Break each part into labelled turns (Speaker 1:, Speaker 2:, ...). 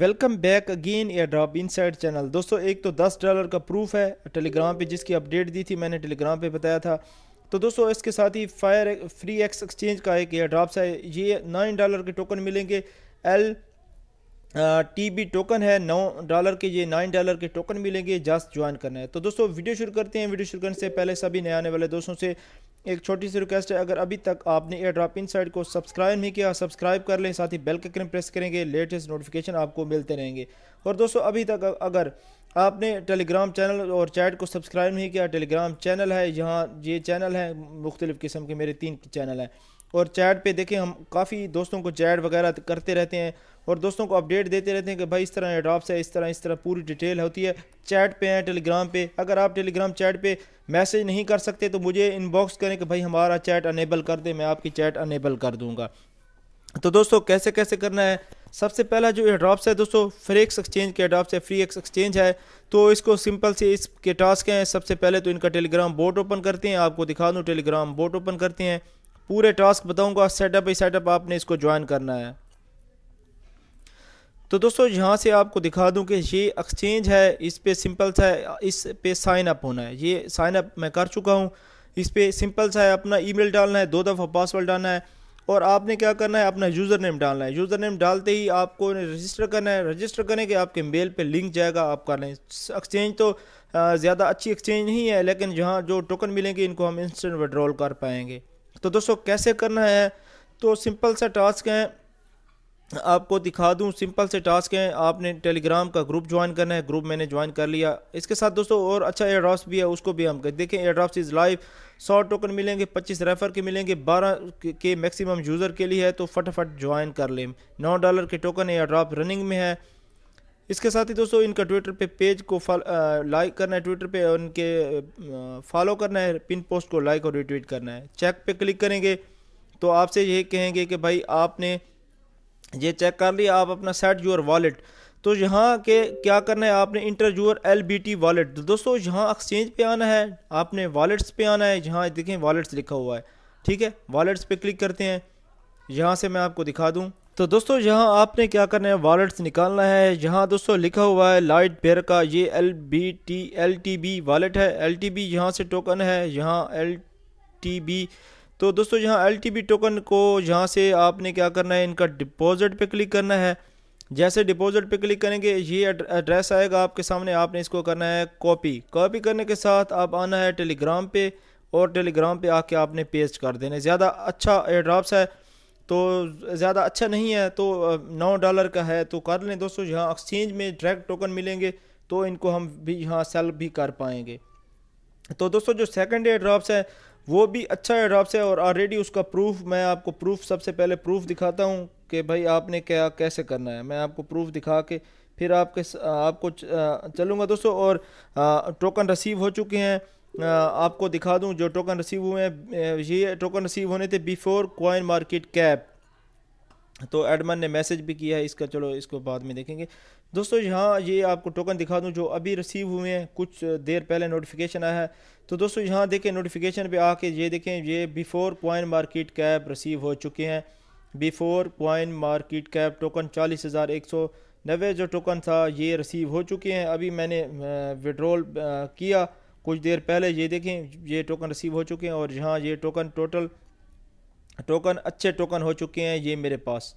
Speaker 1: welcome back again airdrop inside channel दोस्तों एक तो दस डॉलर का प्रूफ है टेलीग्राम पे जिसकी अपडेट दी थी मैंने टेलीग्राम पे बताया था तो दोस्तों इसके साथ ही फायर फ्री एक्स एक्सचेंज का एक एयर ड्रॉप है ये नाइन डॉलर के टोकन मिलेंगे एल टी बी टोकन है नौ डॉलर के ये नाइन डॉलर के टोकन मिलेंगे जस्ट ज्वाइन करना है तो दोस्तों वीडियो शुरू करते हैं वीडियो शुरू करने से पहले सभी नए आने वाले दोस्तों से एक छोटी सी रिक्वेस्ट है अगर अभी तक आपने एयर ड्रॉप इन साइड को सब्सक्राइब नहीं किया सब्सक्राइब कर लें साथ ही बेल के क्रम प्रेस करेंगे लेटेस्ट नोटिफिकेशन आपको मिलते रहेंगे और दोस्तों अभी तक अगर आपने टेलीग्राम चैनल और चैट को सब्सक्राइब नहीं किया टेलीग्राम चैनल है यहाँ ये चैनल है मुख्तलिफ़ किस्म के मेरे तीन चैनल हैं और चैट पे देखें हम काफ़ी दोस्तों को चैट वगैरह करते रहते हैं और दोस्तों को अपडेट देते रहते हैं कि भाई इस तरह एड्रॉप्स है इस तरह इस तरह पूरी डिटेल होती है चैट पे हैं टेलीग्राम पे अगर आप टेलीग्राम चैट पे मैसेज नहीं कर सकते तो मुझे इनबॉक्स करें कि भाई हमारा चैट अनेबल कर दें मैं आपकी चैट अनेबल कर दूंगा तो दोस्तों कैसे कैसे करना है सबसे पहला जो एड्रॉप्स है दोस्तों फ्रेक्स एक्सचेंज के एड्रॉप्स है फ्री एक्स एक्सचेंज है तो इसको सिंपल से इसके टास्क हैं सबसे पहले तो इनका टेलीग्राम बोट ओपन करते हैं आपको दिखा दूँ टेलीग्राम बोट ओपन करते हैं पूरे टास्क बताऊंगा सेटअप ही सेटअप आपने इसको ज्वाइन करना है तो दोस्तों यहाँ से आपको दिखा दूं कि ये एक्सचेंज है इस पर सिंपल सा है इस पर साइन अप होना है ये साइन अप मैं कर चुका हूँ इस पर सिंपल सा है अपना ईमेल डालना है दो दफ़ा पासवर्ड डालना है और आपने क्या करना है अपना यूज़र नेम डालना है यूज़र नेम डालते ही आपको रजिस्टर करना है रजिस्टर करने के आपके मेल पे लिंक जाएगा आप कर लें एक्सचेंज तो ज़्यादा अच्छी एक्सचेंज नहीं है लेकिन जहाँ जो टोकन मिलेंगे इनको हम इंस्टेंट विड्रॉल कर पाएंगे तो दोस्तों कैसे करना है तो सिंपल सा टास्क है आपको दिखा दूं सिंपल से टास्क हैं आपने टेलीग्राम का ग्रुप ज्वाइन करना है ग्रुप मैंने ज्वाइन कर लिया इसके साथ दोस्तों और अच्छा एयर ड्राफ्ट भी है उसको भी हम देखें एयर ड्राफ्ट इज़ लाइव सौ टोकन मिलेंगे पच्चीस रेफर के मिलेंगे बारह के मैक्सिमम यूज़र के लिए है तो फटाफट ज्वाइन कर लें नौ डॉलर के टोकन एयर ड्राफ्ट रनिंग में है इसके साथ ही दोस्तों इनका ट्विटर पे पेज को लाइक करना है ट्विटर पे और इनके फॉलो करना है पिन पोस्ट को लाइक और रिट्वीट करना है चेक पे क्लिक करेंगे तो आपसे ये कहेंगे कि भाई आपने ये चेक कर लिया आप अपना सेट यूर वॉलेट तो यहाँ के क्या करना है आपने enter your L B T wallet तो दोस्तों यहाँ एक्सचेंज पे आना है आपने वॉलेट्स पे आना है जहाँ देखें वॉलेट्स लिखा हुआ है ठीक है वॉलेट्स पे क्लिक करते हैं यहाँ से मैं आपको दिखा दूँ तो दोस्तों यहाँ आपने क्या करना है वॉलेट्स निकालना है यहाँ दोस्तों लिखा हुआ है लाइट पेयर का ये L B T L T B wallet है एल टी बी यहाँ से टोकन है यहाँ एल टी बी तो दोस्तों यहाँ एल टी बी टोकन को यहाँ से आपने क्या करना है इनका डिपॉजिट पे क्लिक करना है जैसे डिपॉजिट पे क्लिक करेंगे ये एड्रेस आएगा आपके सामने आपने इसको करना है कॉपी कॉपी करने के साथ आप आना है टेलीग्राम पे और टेलीग्राम पे आके आपने पेस्ट कर देना ज़्यादा अच्छा एड्रॉप्स है तो ज़्यादा अच्छा नहीं है तो नौ डॉलर का है तो कर लें दोस्तों यहाँ एक्सचेंज में डायरेक्ट टोकन मिलेंगे तो इनको हम भी यहाँ सेल भी कर पाएंगे तो दोस्तों जो सेकंड एयर ड्रॉप्स है वो भी अच्छा ड्रॉप्स है और ऑलरेडी उसका प्रूफ मैं आपको प्रूफ सबसे पहले प्रूफ दिखाता हूँ कि भाई आपने क्या कैसे करना है मैं आपको प्रूफ दिखा के फिर आपके आपको चलूँगा दोस्तों और टोकन रिसीव हो चुके हैं आपको दिखा दूं जो टोकन रिसीव हुए हैं ये टोकन रिसीव होने थे बिफोर कॉइन मार्केट कैप तो एडमन ने मैसेज भी किया है इसका चलो इसको बाद में देखेंगे दोस्तों यहाँ ये आपको टोकन दिखा दूँ जो अभी रिसीव हुए हैं कुछ देर पहले नोटिफिकेशन आया है तो दोस्तों यहाँ देखें नोटिफिकेशन पे आके ये देखें ये before coin market cap receive हो चुके हैं before coin market cap token चालीस हज़ार एक सौ जो टोकन था ये रिसीव हो चुके हैं अभी मैंने विड्रॉल किया कुछ देर पहले ये देखें ये टोकन रिसीव हो चुके हैं और यहाँ ये टोकन टोटल टोकन अच्छे टोकन हो चुके हैं ये मेरे पास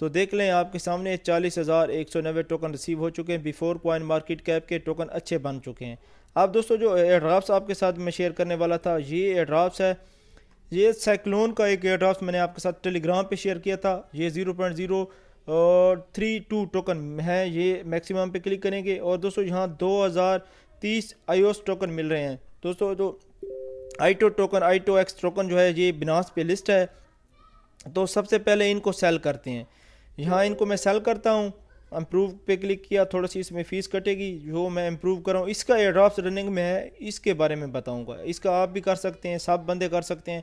Speaker 1: तो देख लें आपके सामने चालीस हज़ार एक सौ नब्बे टोकन रिसीव हो चुके हैं बिफोर कॉइन मार्केट कैप के टोकन अच्छे बन चुके हैं अब दोस्तों जो एड्राफ्स आपके साथ मैं शेयर करने वाला था ये एड्राफ्स है ये साइक्लोन का एक एड्राफ्ट मैंने आपके साथ टेलीग्राम पे शेयर किया था ये zero point zero three two token है ये मैक्सिमम पे क्लिक करेंगे और दोस्तों यहाँ दो हज़ार तीस आईओस टोकन मिल रहे हैं दोस्तों जो आईटो टोकन आईटो एक्स टोकन जो है ये बिनास पे लिस्ट है तो सबसे पहले इनको सेल करते हैं यहाँ इनको मैं सेल करता हूँ इम्प्रूव पे क्लिक किया थोड़ा सी इसमें फ़ीस कटेगी जो मैं इम्प्रूव कराऊँ इसका एड्रॉप्स रनिंग में है इसके बारे में बताऊँगा इसका आप भी कर सकते हैं सब बंदे कर सकते हैं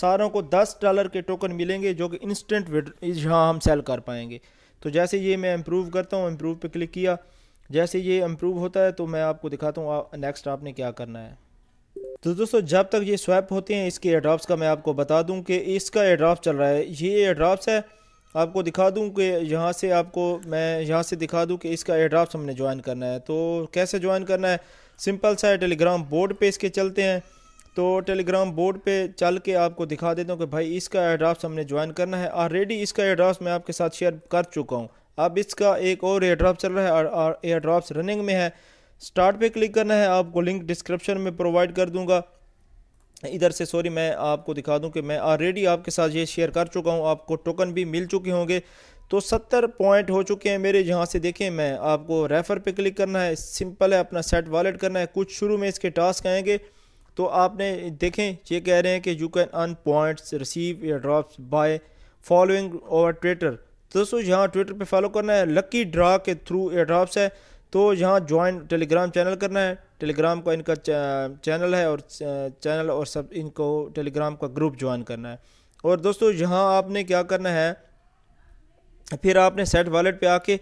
Speaker 1: सारों को दस डॉलर के टोकन मिलेंगे जो कि इंस्टेंट यहाँ हम सेल कर पाएंगे तो जैसे ये मैं इम्प्रूव करता हूँ इम्प्रूव पे क्लिक किया जैसे ये इम्प्रूव होता है तो मैं आपको दिखाता हूँ नेक्स्ट आपने क्या करना है तो दोस्तों जब तक ये स्वैप होते हैं इसके एड्रॉप्स का मैं आपको बता दूं कि इसका एड्रॉप चल रहा है ये एड्रॉप्स है आपको दिखा दूं कि यहाँ से आपको मैं यहाँ से दिखा दूं कि इसका एड्रॉप्स हमने ज्वाइन करना है तो कैसे ज्वाइन करना है सिंपल सा है टेलीग्राम बोर्ड पे इसके चलते हैं तो टेलीग्राम बोर्ड पर चल के आपको दिखा देता हूँ कि भाई इसका एड्रॉप्स हमने ज्वाइन करना है ऑलरेडी इसका एड्रॉप्स मैं आपके साथ शेयर कर चुका हूँ अब इसका एक और एयर ड्रॉप चल रहा है और, और एयर ड्रॉप्स रनिंग में है स्टार्ट पे क्लिक करना है आपको लिंक डिस्क्रिप्शन में प्रोवाइड कर दूंगा इधर से सॉरी मैं आपको दिखा दूं कि मैं ऑलरेडी आपके साथ ये शेयर कर चुका हूं आपको टोकन भी मिल चुके होंगे तो सत्तर पॉइंट हो चुके हैं मेरे यहाँ से देखें मैं आपको रेफर पे क्लिक करना है सिंपल है अपना सेट वॉलेट करना है कुछ शुरू में इसके टास्क आएंगे तो आपने देखें ये कह रहे हैं कि you can earn points receive या drops by following over Twitter दोस्तों यहाँ ट्विटर पे फॉलो करना है लकी ड्रा के थ्रू एयर ड्रॉप्स है तो यहाँ ज्वाइन टेलीग्राम चैनल करना है टेलीग्राम का इनका चैनल है और चैनल और सब इनको टेलीग्राम का ग्रुप ज्वाइन करना है और दोस्तों यहाँ आपने क्या करना है फिर आपने सेट वॉलेट पे आके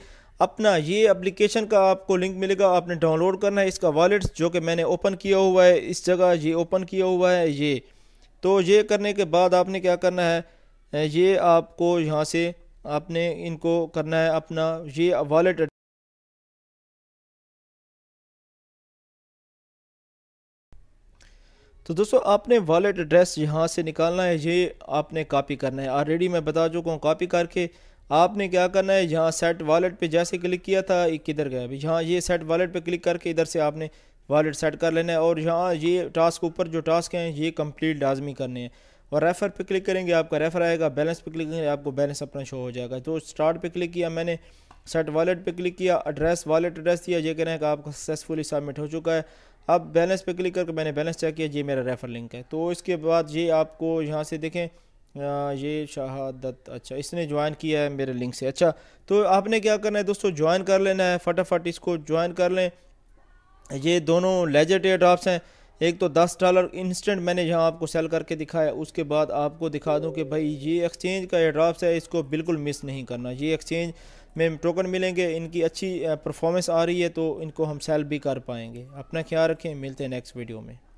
Speaker 1: अपना ये एप्लीकेशन का आपको लिंक मिलेगा आपने डाउनलोड करना है इसका वॉलेट जो कि मैंने ओपन किया हुआ है इस जगह ये ओपन किया हुआ है ये तो ये करने के बाद आपने क्या करना है ये आपको यहाँ से आपने इनको करना है अपना ये वॉलेट तो दोस्तों आपने वॉलेट एड्रेस यहाँ से निकालना है ये आपने कॉपी करना है ऑलरेडी मैं बता चुका हूँ कॉपी करके आपने क्या करना है यहाँ सेट वॉलेट पे जैसे क्लिक किया था किधर गया अभी यहाँ ये सेट वॉलेट पे क्लिक करके इधर से आपने वॉलेट सेट कर लेना है और यहाँ ये टास्क ऊपर जो टास्क हैं ये कंप्लीट लाजमी करने हैं और रेफ़र पे क्लिक करेंगे आपका रेफ़र आएगा बैलेंस पे क्लिक करेंगे आपको बैलेंस अपना शो हो जाएगा तो स्टार्ट पे क्लिक किया मैंने सेट वॉलेट पे क्लिक किया एड्रेस वॉलेट एड्रेस दिया ये कह रहे हैं कि आपका सक्सेसफुली सबमिट हो चुका है अब बैलेंस पे क्लिक करके मैंने बैलेंस चेक किया ये मेरा रेफ़र लिंक है तो इसके बाद ये आपको यहाँ से देखें ये शहादत अच्छा इसने ज्वाइन किया है मेरे लिंक से अच्छा तो आपने क्या करना है दोस्तों ज्वाइन कर लेना है फटाफट इसको ज्वाइन कर लें ये दोनों लेजर टेयर हैं एक तो दस डॉलर इंस्टेंट मैंने यहाँ आपको सेल करके दिखाया उसके बाद आपको दिखा दूँ कि भाई ये एक्सचेंज का ड्रॉप्स है इसको बिल्कुल मिस नहीं करना ये एक्सचेंज में टोकन मिलेंगे इनकी अच्छी परफॉर्मेंस आ रही है तो इनको हम सेल भी कर पाएंगे अपना ख्याल रखें मिलते हैं नेक्स्ट वीडियो में